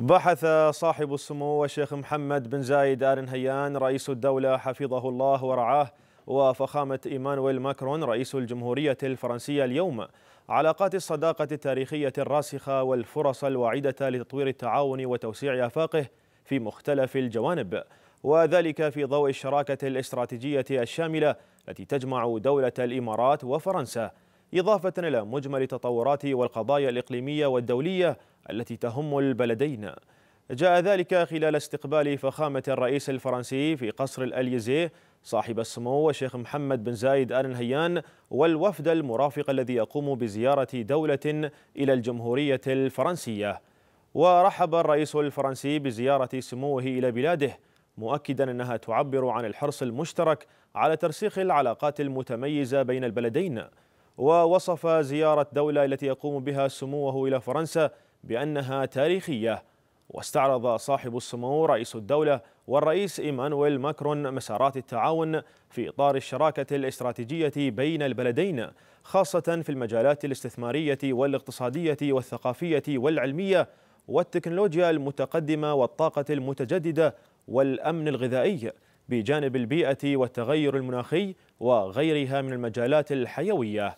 بحث صاحب السمو الشيخ محمد بن زايد آل نهيان رئيس الدولة حفظه الله ورعاه وفخامة إيمانويل ماكرون رئيس الجمهورية الفرنسية اليوم علاقات الصداقة التاريخية الراسخة والفرص الواعدة لتطوير التعاون وتوسيع آفاقه في مختلف الجوانب وذلك في ضوء الشراكة الاستراتيجية الشاملة التي تجمع دولة الإمارات وفرنسا إضافة إلى مجمل التطورات والقضايا الإقليمية والدولية التي تهم البلدين جاء ذلك خلال استقبال فخامة الرئيس الفرنسي في قصر الأليزيه صاحب السمو الشيخ محمد بن زايد آل نهيان والوفد المرافق الذي يقوم بزيارة دولة إلى الجمهورية الفرنسية ورحب الرئيس الفرنسي بزيارة سموه إلى بلاده مؤكدا أنها تعبر عن الحرص المشترك على ترسيخ العلاقات المتميزة بين البلدين ووصف زيارة دولة التي يقوم بها سموه إلى فرنسا بأنها تاريخية واستعرض صاحب السمو رئيس الدولة والرئيس إيمانويل ماكرون مسارات التعاون في إطار الشراكة الاستراتيجية بين البلدين خاصة في المجالات الاستثمارية والاقتصادية والثقافية والعلمية والتكنولوجيا المتقدمة والطاقة المتجددة والأمن الغذائي بجانب البيئة والتغير المناخي وغيرها من المجالات الحيوية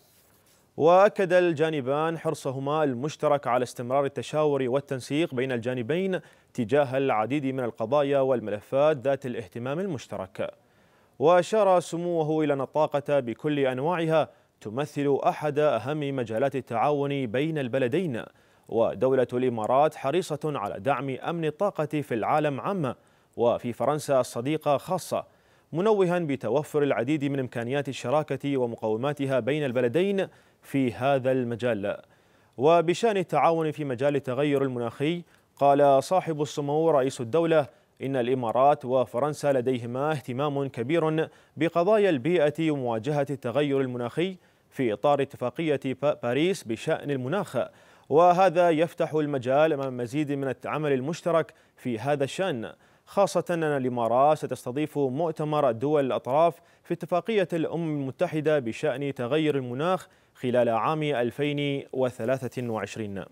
وأكد الجانبان حرصهما المشترك على استمرار التشاور والتنسيق بين الجانبين تجاه العديد من القضايا والملفات ذات الاهتمام المشترك وأشار سموه إلى أن الطاقة بكل أنواعها تمثل أحد أهم مجالات التعاون بين البلدين ودولة الإمارات حريصة على دعم أمن الطاقة في العالم عامة وفي فرنسا الصديقة خاصة منوها بتوفر العديد من إمكانيات الشراكة ومقوماتها بين البلدين في هذا المجال وبشأن التعاون في مجال التغير المناخي قال صاحب السمو رئيس الدولة إن الإمارات وفرنسا لديهما اهتمام كبير بقضايا البيئة ومواجهة التغير المناخي في إطار اتفاقية باريس بشأن المناخ وهذا يفتح المجال أمام مزيد من العمل المشترك في هذا الشأن خاصة أن الإمارات ستستضيف مؤتمر دول الأطراف في اتفاقية الأمم المتحدة بشأن تغير المناخ خلال عام 2023